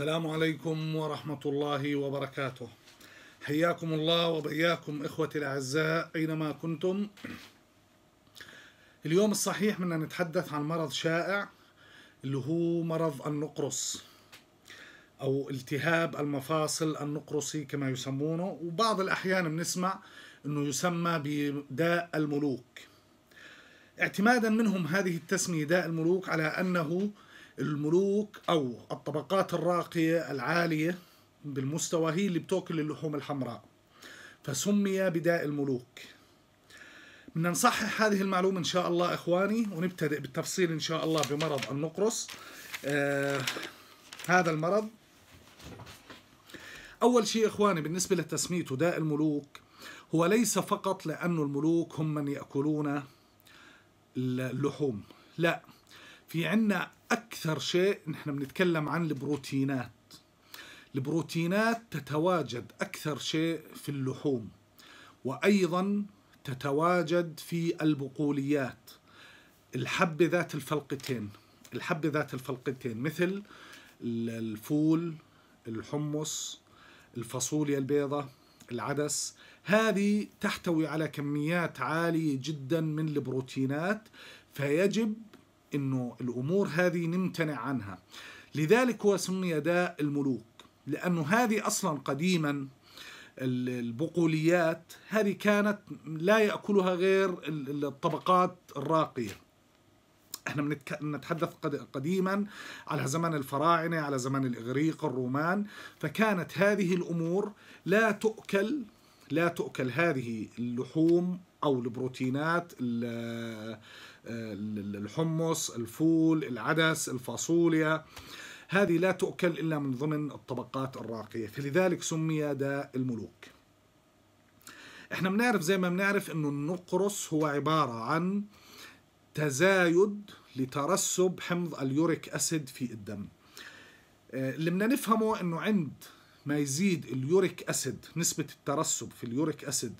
السلام عليكم ورحمة الله وبركاته حياكم الله وبياكم إخوتي الأعزاء أينما كنتم اليوم الصحيح بدنا نتحدث عن مرض شائع اللي هو مرض النقرس أو التهاب المفاصل النقرسي كما يسمونه وبعض الأحيان بنسمع أنه يسمى بداء الملوك اعتمادا منهم هذه التسمية داء الملوك على أنه الملوك أو الطبقات الراقية العالية بالمستوى هي اللي بتاكل اللحوم الحمراء فسمي بداء الملوك بدنا نصحح هذه المعلومة إن شاء الله إخواني ونبتدئ بالتفصيل إن شاء الله بمرض النقرس آه هذا المرض أول شيء إخواني بالنسبة لتسميته داء الملوك هو ليس فقط لأنه الملوك هم من يأكلون اللحوم لا في عندنا أكثر شيء نحن بنتكلم عن البروتينات البروتينات تتواجد أكثر شيء في اللحوم وأيضا تتواجد في البقوليات الحبة ذات الفلقتين الحبة ذات الفلقتين مثل الفول الحمص الفاصوليا البيضة العدس هذه تحتوي على كميات عالية جدا من البروتينات فيجب انه الامور هذه نمتنع عنها لذلك هو سمي داء الملوك لانه هذه اصلا قديما البقوليات هذه كانت لا ياكلها غير الطبقات الراقيه احنا بنتحدث قديما على زمن الفراعنه على زمن الاغريق الرومان فكانت هذه الامور لا تؤكل لا تؤكل هذه اللحوم او البروتينات الحمص الفول العدس الفاصوليا هذه لا تؤكل إلا من ضمن الطبقات الراقية فلذلك سمي داء الملوك احنا بنعرف زي ما بنعرف انه النقرس هو عبارة عن تزايد لترسب حمض اليوريك اسيد في الدم آه، اللي بدنا نفهمه انه عند ما يزيد اليوريك اسيد نسبة الترسب في اليوريك اسيد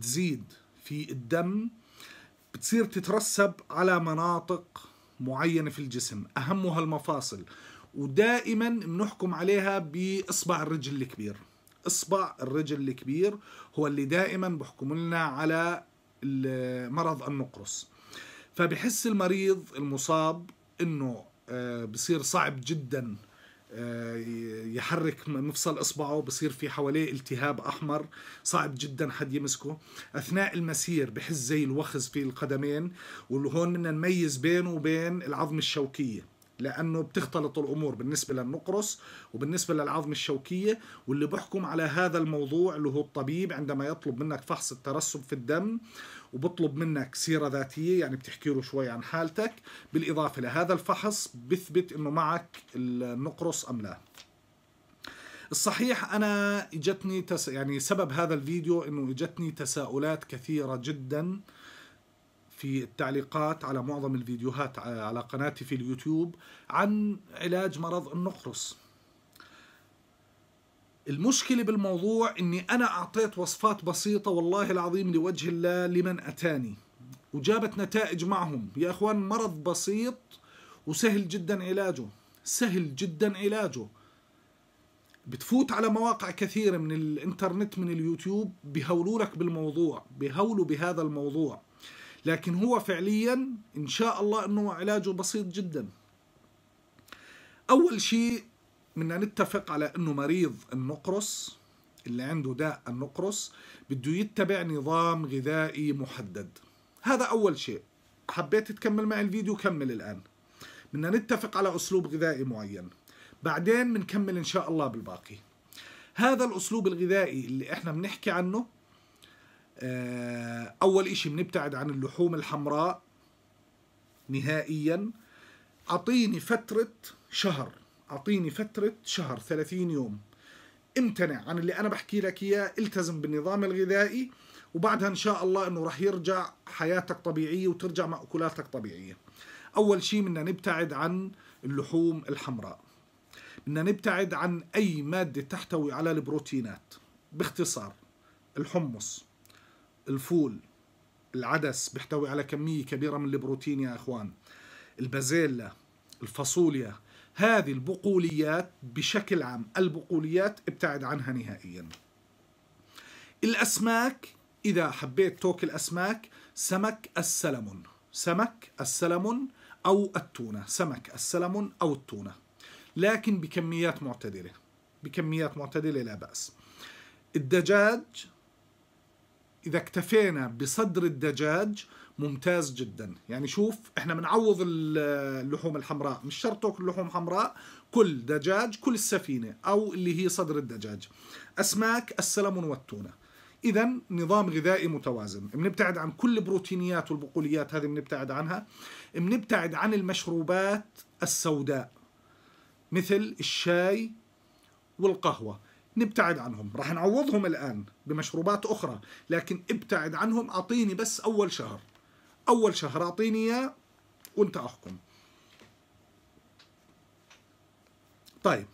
تزيد في الدم بتصير تترسب على مناطق معينة في الجسم أهمها المفاصل ودائما بنحكم عليها بإصبع الرجل الكبير إصبع الرجل الكبير هو اللي دائما بحكم لنا على مرض النقرس فبحس المريض المصاب انه آه، بصير صعب جدا آه، يحرك مفصل اصبعه بصير في حواليه التهاب احمر صعب جدا حد يمسكه اثناء المسير بحس زي الوخز في القدمين وهون بدنا نميز بينه وبين العظم الشوكيه لانه بتختلط الامور بالنسبه للنقرس وبالنسبه للعظم الشوكيه واللي بحكم على هذا الموضوع اللي هو الطبيب عندما يطلب منك فحص الترسب في الدم وبطلب منك سيره ذاتيه يعني بتحكي له شوي عن حالتك بالاضافه لهذا الفحص بثبت انه معك النقرس ام لا الصحيح انا اجتني تس... يعني سبب هذا الفيديو انه اجتني تساؤلات كثيره جدا في التعليقات على معظم الفيديوهات على قناتي في اليوتيوب عن علاج مرض النقرس المشكلة بالموضوع اني انا اعطيت وصفات بسيطة والله العظيم لوجه الله لمن اتاني وجابت نتائج معهم يا اخوان مرض بسيط وسهل جدا علاجه سهل جدا علاجه بتفوت على مواقع كثيرة من الانترنت من اليوتيوب بيهولوا لك بالموضوع بيهولوا بهذا الموضوع لكن هو فعليا إن شاء الله أنه علاجه بسيط جدا أول شيء بدنا نتفق على أنه مريض النقرس اللي عنده داء النقرس بده يتبع نظام غذائي محدد هذا أول شيء حبيت تكمل معي الفيديو كمل الآن بدنا نتفق على أسلوب غذائي معين بعدين بنكمل إن شاء الله بالباقي هذا الأسلوب الغذائي اللي إحنا بنحكي عنه آه، أول إشي بنبتعد عن اللحوم الحمراء نهائيا أعطيني فترة شهر أعطيني فترة شهر 30 يوم امتنع عن اللي أنا بحكي لك إياه التزم بالنظام الغذائي وبعدها إن شاء الله إنه رح يرجع حياتك طبيعية وترجع مأكولاتك طبيعية أول شيء بدنا نبتعد عن اللحوم الحمراء بدنا نبتعد عن أي مادة تحتوي على البروتينات باختصار الحمص الفول العدس بيحتوي على كمية كبيرة من البروتين يا أخوان البازيلا الفاصوليا هذه البقوليات بشكل عام البقوليات ابتعد عنها نهائيا الأسماك إذا حبيت تاكل أسماك سمك السلمون سمك السلمون أو التونة سمك السلمون أو التونة لكن بكميات معتدلة بكميات معتدلة لا بأس الدجاج إذا اكتفينا بصدر الدجاج ممتاز جدا يعني شوف احنا بنعوض اللحوم الحمراء مش شرط تاكل لحوم حمراء كل دجاج كل السفينة أو اللي هي صدر الدجاج أسماك السلمون والتونة إذا نظام غذائي متوازن بنبتعد عن كل البروتينيات والبقوليات هذه بنبتعد عنها بنبتعد عن المشروبات السوداء مثل الشاي والقهوة نبتعد عنهم راح نعوضهم الآن بمشروبات أخرى لكن ابتعد عنهم أعطيني بس أول شهر أول شهر أعطيني إياه وأنت أحكم طيب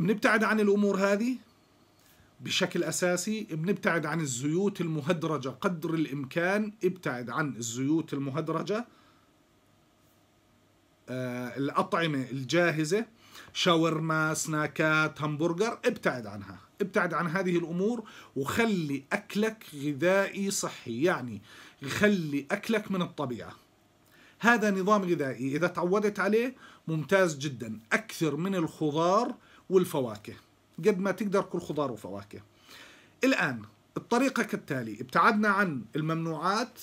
بنبتعد عن الأمور هذه بشكل أساسي بنبتعد عن الزيوت المهدرجة قدر الإمكان ابتعد عن الزيوت المهدرجة آه الأطعمة الجاهزة شاورما سناكات همبرجر ابتعد عنها ابتعد عن هذه الأمور وخلي أكلك غذائي صحي يعني خلي أكلك من الطبيعة هذا نظام غذائي إذا تعودت عليه ممتاز جدا أكثر من الخضار والفواكه قد ما تقدر كل خضار وفواكه الآن الطريقة كالتالي ابتعدنا عن الممنوعات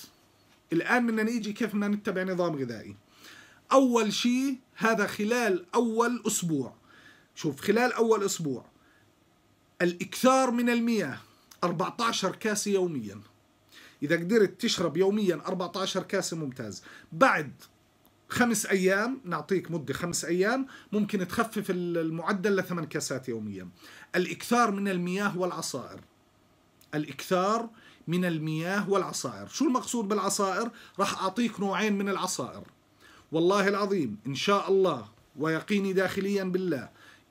الآن بدنا نيجي كيف بدنا نتبع نظام غذائي أول شيء هذا خلال أول أسبوع شوف خلال أول أسبوع الإكثار من المياه 14 كاسة يوميا إذا قدرت تشرب يوميا 14 كاسة ممتاز بعد خمس أيام نعطيك مدة خمس أيام ممكن تخفف المعدل لثمان كاسات يوميا الإكثار من المياه والعصائر الإكثار من المياه والعصائر شو المقصود بالعصائر؟ راح أعطيك نوعين من العصائر والله العظيم إن شاء الله ويقيني داخليا بالله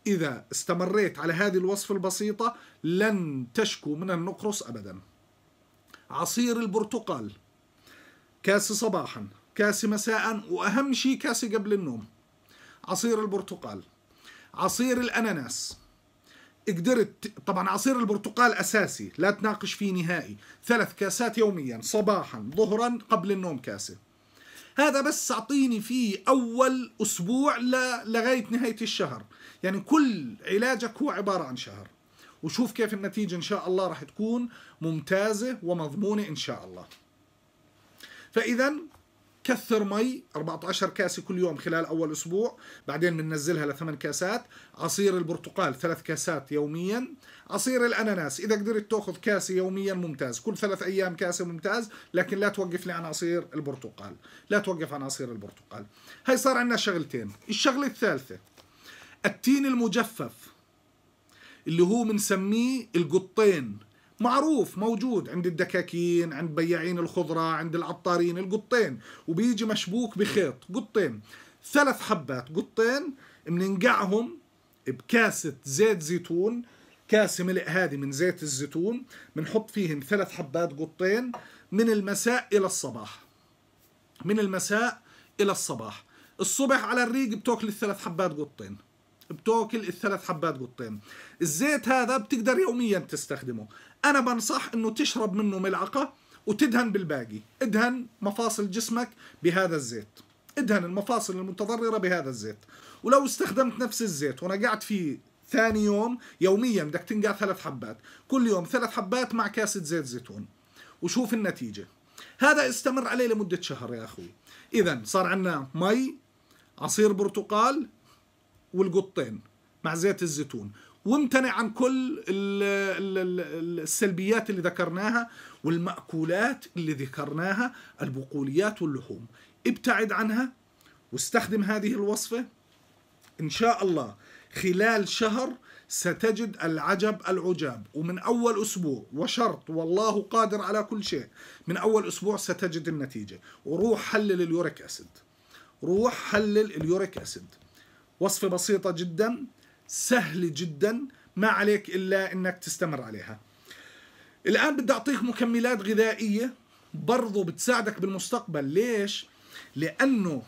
إذا استمريت على هذه الوصفة البسيطة لن تشكو من النقرس أبدا عصير البرتقال كاسة صباحا كاسة مساء وأهم شيء كاسة قبل النوم عصير البرتقال عصير الأناناس قدرت طبعا عصير البرتقال أساسي لا تناقش فيه نهائي ثلاث كاسات يوميا صباحا ظهرا قبل النوم كاسه هذا بس أعطيني فيه أول أسبوع لغاية نهاية الشهر يعني كل علاجك هو عبارة عن شهر وشوف كيف النتيجة إن شاء الله راح تكون ممتازة ومضمونة إن شاء الله فإذا كثر مي 14 كاسة كل يوم خلال أول أسبوع بعدين بننزلها لثمان كاسات عصير البرتقال ثلاث كاسات يوميا عصير الأناناس إذا قدرت تأخذ كاسة يوميا ممتاز كل ثلاث أيام كاسة ممتاز لكن لا توقف لي عن عصير البرتقال لا توقف عن عصير البرتقال هاي صار عندنا شغلتين الشغلة الثالثة التين المجفف اللي هو بنسميه القطين معروف موجود عند الدكاكين عند بياعين الخضرة عند العطارين القطين وبيجي مشبوك بخيط قطين ثلاث حبات قطين بننقعهم بكاسة زيت زيتون كاسة ملء هذه من زيت الزيتون بنحط فيهم ثلاث حبات قطين من المساء إلى الصباح من المساء إلى الصباح الصبح على الريق بتاكل الثلاث حبات قطين بتاكل الثلاث حبات قطين الزيت هذا بتقدر يوميا تستخدمه انا بنصح انه تشرب منه ملعقه وتدهن بالباقي ادهن مفاصل جسمك بهذا الزيت ادهن المفاصل المتضرره بهذا الزيت ولو استخدمت نفس الزيت ونقعت فيه ثاني يوم يوميا بدك تنقع ثلاث حبات كل يوم ثلاث حبات مع كاسة زيت زيتون وشوف النتيجة هذا استمر عليه لمدة شهر يا أخوي إذا صار عندنا مي عصير برتقال والقطين مع زيت الزيتون وامتنع عن كل السلبيات اللي ذكرناها والمأكولات اللي ذكرناها البقوليات واللحوم ابتعد عنها واستخدم هذه الوصفة إن شاء الله خلال شهر ستجد العجب العجاب ومن أول أسبوع وشرط والله قادر على كل شيء من أول أسبوع ستجد النتيجة وروح حلل اليوريك أسيد روح حلل اليوريك أسيد وصفة بسيطة جدا سهلة جدا ما عليك إلا أنك تستمر عليها الآن بدي أعطيك مكملات غذائية برضو بتساعدك بالمستقبل ليش؟ لأنه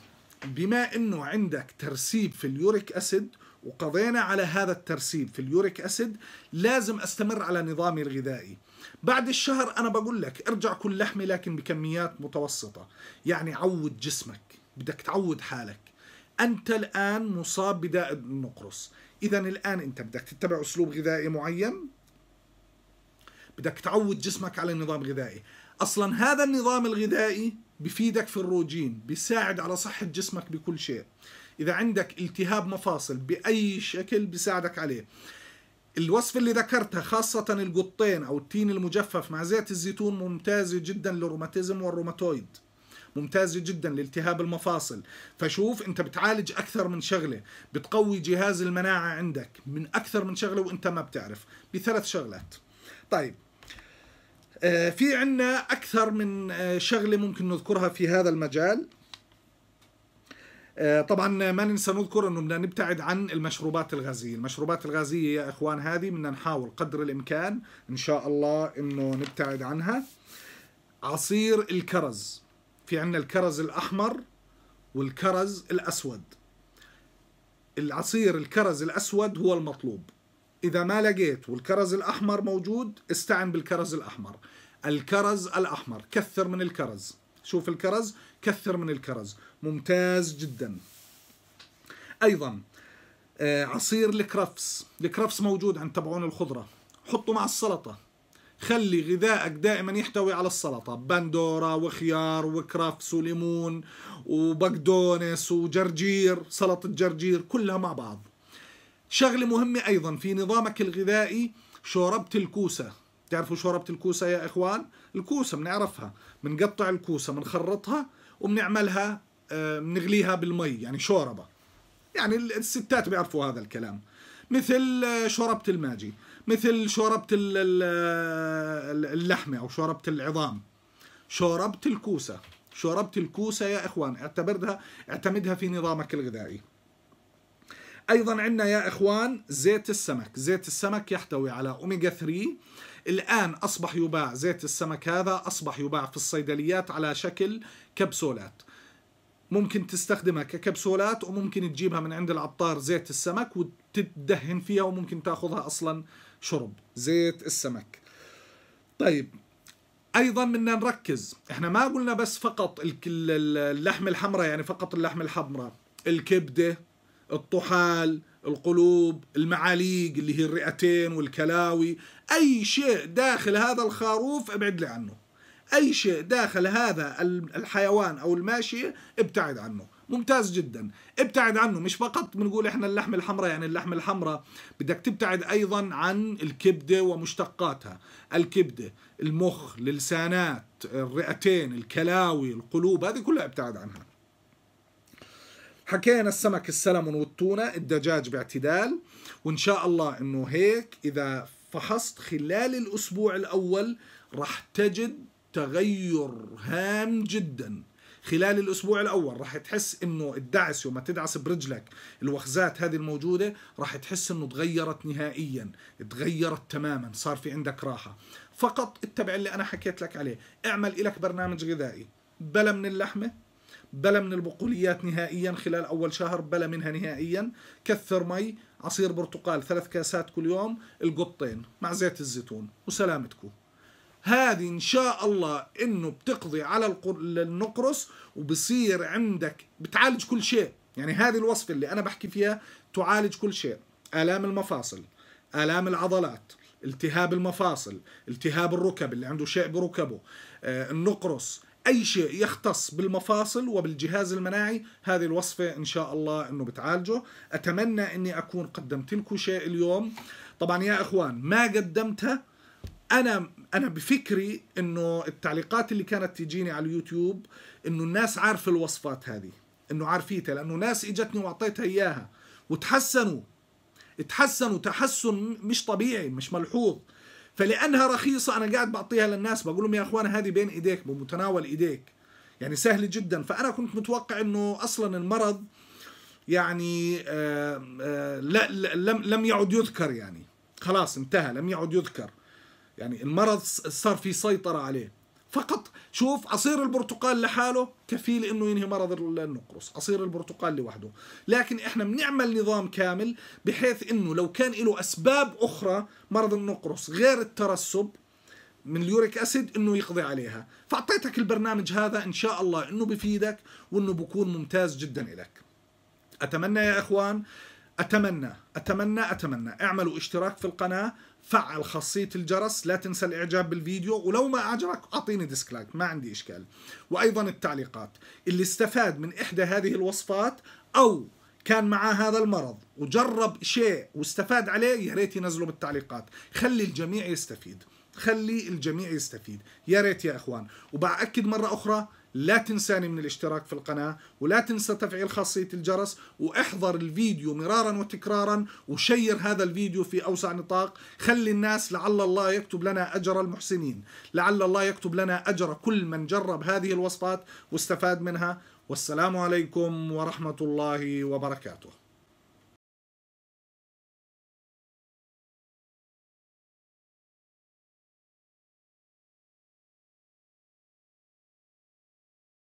بما أنه عندك ترسيب في اليوريك أسيد وقضينا على هذا الترسيب في اليوريك أسيد لازم أستمر على نظامي الغذائي بعد الشهر أنا بقول لك ارجع كل لحمة لكن بكميات متوسطة يعني عود جسمك بدك تعود حالك أنت الآن مصاب بداء النقرس اذا الان انت بدك تتبع اسلوب غذائي معين بدك تعود جسمك على نظام غذائي اصلا هذا النظام الغذائي بفيدك في الروجين بيساعد على صحة جسمك بكل شيء إذا عندك التهاب مفاصل بأي شكل بيساعدك عليه الوصفة اللي ذكرتها خاصة القطين أو التين المجفف مع زيت الزيتون ممتازة جدا للروماتيزم والروماتويد ممتازه جدا لالتهاب المفاصل فشوف انت بتعالج اكثر من شغله بتقوي جهاز المناعه عندك من اكثر من شغله وانت ما بتعرف بثلاث شغلات طيب آه، في عنا اكثر من آه، شغله ممكن نذكرها في هذا المجال آه، طبعا ما ننسى نذكر انه بدنا نبتعد عن المشروبات الغازيه، المشروبات الغازيه يا اخوان هذه بدنا نحاول قدر الامكان ان شاء الله انه نبتعد عنها. عصير الكرز في عندنا الكرز الأحمر والكرز الأسود العصير الكرز الأسود هو المطلوب إذا ما لقيت والكرز الأحمر موجود استعن بالكرز الأحمر الكرز الأحمر كثر من الكرز شوف الكرز كثر من الكرز ممتاز جدا أيضا آه، عصير الكرفس الكرفس موجود عند تبعون الخضرة حطه مع السلطة خلي غذائك دائما يحتوي على السلطة بندورة وخيار وكرفس وليمون وبقدونس وجرجير سلطة جرجير كلها مع بعض شغلة مهمة أيضا في نظامك الغذائي شوربة الكوسة تعرفوا شوربة الكوسة يا إخوان الكوسة بنعرفها بنقطع الكوسة بنخرطها وبنعملها آه، بنغليها بالمي يعني شوربة يعني الستات بيعرفوا هذا الكلام مثل آه، شوربة الماجي مثل شوربة اللحمة أو شوربة العظام شوربة الكوسة شوربة الكوسة يا إخوان اعتبرها اعتمدها في نظامك الغذائي أيضا عندنا يا إخوان زيت السمك زيت السمك يحتوي على أوميجا 3 الآن أصبح يباع زيت السمك هذا أصبح يباع في الصيدليات على شكل كبسولات ممكن تستخدمها ككبسولات وممكن تجيبها من عند العطار زيت السمك وتدهن فيها وممكن تاخذها اصلا شرب زيت السمك طيب ايضا بدنا نركز احنا ما قلنا بس فقط اللحم الحمراء يعني فقط اللحم الحمراء الكبده الطحال القلوب المعاليق اللي هي الرئتين والكلاوي اي شيء داخل هذا الخروف ابعد لي عنه اي شيء داخل هذا الحيوان او الماشيه ابتعد عنه ممتاز جدا ابتعد عنه مش فقط بنقول احنا اللحم الحمراء يعني اللحم الحمراء بدك تبتعد ايضا عن الكبده ومشتقاتها الكبده المخ اللسانات الرئتين الكلاوي القلوب هذه كلها ابتعد عنها حكينا السمك السلمون والتونه الدجاج باعتدال وان شاء الله انه هيك اذا فحصت خلال الاسبوع الاول راح تجد تغير هام جدا خلال الاسبوع الاول راح تحس انه الدعس ما تدعس برجلك الوخزات هذه الموجوده راح تحس انه تغيرت نهائيا تغيرت تماما صار في عندك راحه فقط اتبع اللي انا حكيت لك عليه اعمل إلك برنامج غذائي بلا من اللحمه بلا من البقوليات نهائيا خلال اول شهر بلا منها نهائيا كثر مي عصير برتقال ثلاث كاسات كل يوم القطين مع زيت الزيتون وسلامتكم هذه ان شاء الله انه بتقضي على النقرس وبصير عندك بتعالج كل شيء يعني هذه الوصفة اللي انا بحكي فيها تعالج كل شيء الام المفاصل الام العضلات التهاب المفاصل التهاب الركب اللي عنده شيء بركبه آه، النقرس اي شيء يختص بالمفاصل وبالجهاز المناعي هذه الوصفه ان شاء الله انه بتعالجه اتمنى اني اكون قدمت لكم شيء اليوم طبعا يا اخوان ما قدمتها انا انا بفكري انه التعليقات اللي كانت تجيني على اليوتيوب انه الناس عارفه الوصفات هذه انه عارفيتها لانه ناس اجتني واعطيتها اياها وتحسنوا تحسنوا تحسن مش طبيعي مش ملحوظ فلانها رخيصه انا قاعد بعطيها للناس بقول لهم يا اخوان هذه بين ايديك بمتناول ايديك يعني سهل جدا فانا كنت متوقع انه اصلا المرض يعني آآ آه، آه، آآ لا لم لم يعد يذكر يعني خلاص انتهى لم يعد يذكر يعني المرض صار في سيطرة عليه فقط شوف عصير البرتقال لحاله كفيل انه ينهي مرض النقرس عصير البرتقال لوحده لكن احنا بنعمل نظام كامل بحيث انه لو كان له اسباب اخرى مرض النقرس غير الترسب من اليوريك اسيد انه يقضي عليها فاعطيتك البرنامج هذا ان شاء الله انه بفيدك وانه بكون ممتاز جدا لك اتمنى يا اخوان اتمنى اتمنى اتمنى اعملوا اشتراك في القناه فعل خاصية الجرس لا تنسى الإعجاب بالفيديو ولو ما أعجبك أعطيني ديسك لايك ما عندي إشكال وأيضا التعليقات اللي استفاد من إحدى هذه الوصفات أو كان معاه هذا المرض وجرب شيء واستفاد عليه يا ريت ينزله بالتعليقات خلي الجميع يستفيد خلي الجميع يستفيد يا ريت يا اخوان وبأكد مرة أخرى لا تنساني من الاشتراك في القناة ولا تنسى تفعيل خاصية الجرس واحضر الفيديو مرارا وتكرارا وشير هذا الفيديو في أوسع نطاق خلي الناس لعل الله يكتب لنا أجر المحسنين لعل الله يكتب لنا أجر كل من جرب هذه الوصفات واستفاد منها والسلام عليكم ورحمة الله وبركاته